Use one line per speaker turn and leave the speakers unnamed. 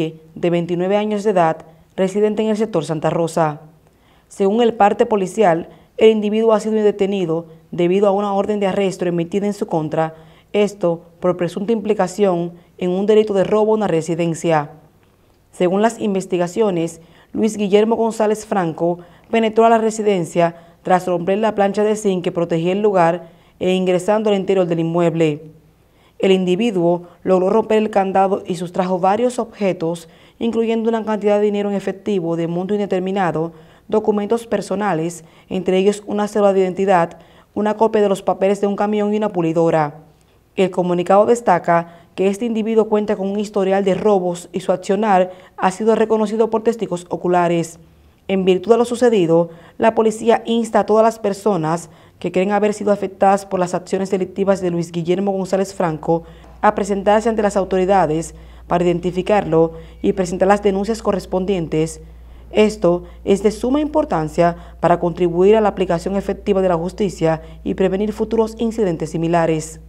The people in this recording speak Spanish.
de 29 años de edad, residente en el sector Santa Rosa. Según el parte policial, el individuo ha sido detenido debido a una orden de arresto emitida en su contra, esto por presunta implicación en un delito de robo a una residencia. Según las investigaciones, Luis Guillermo González Franco penetró a la residencia tras romper la plancha de zinc que protegía el lugar e ingresando al interior del inmueble. El individuo logró romper el candado y sustrajo varios objetos, incluyendo una cantidad de dinero en efectivo de monto indeterminado, documentos personales, entre ellos una célula de identidad, una copia de los papeles de un camión y una pulidora. El comunicado destaca que este individuo cuenta con un historial de robos y su accionar ha sido reconocido por testigos oculares. En virtud de lo sucedido, la policía insta a todas las personas que creen haber sido afectadas por las acciones delictivas de Luis Guillermo González Franco a presentarse ante las autoridades para identificarlo y presentar las denuncias correspondientes. Esto es de suma importancia para contribuir a la aplicación efectiva de la justicia y prevenir futuros incidentes similares.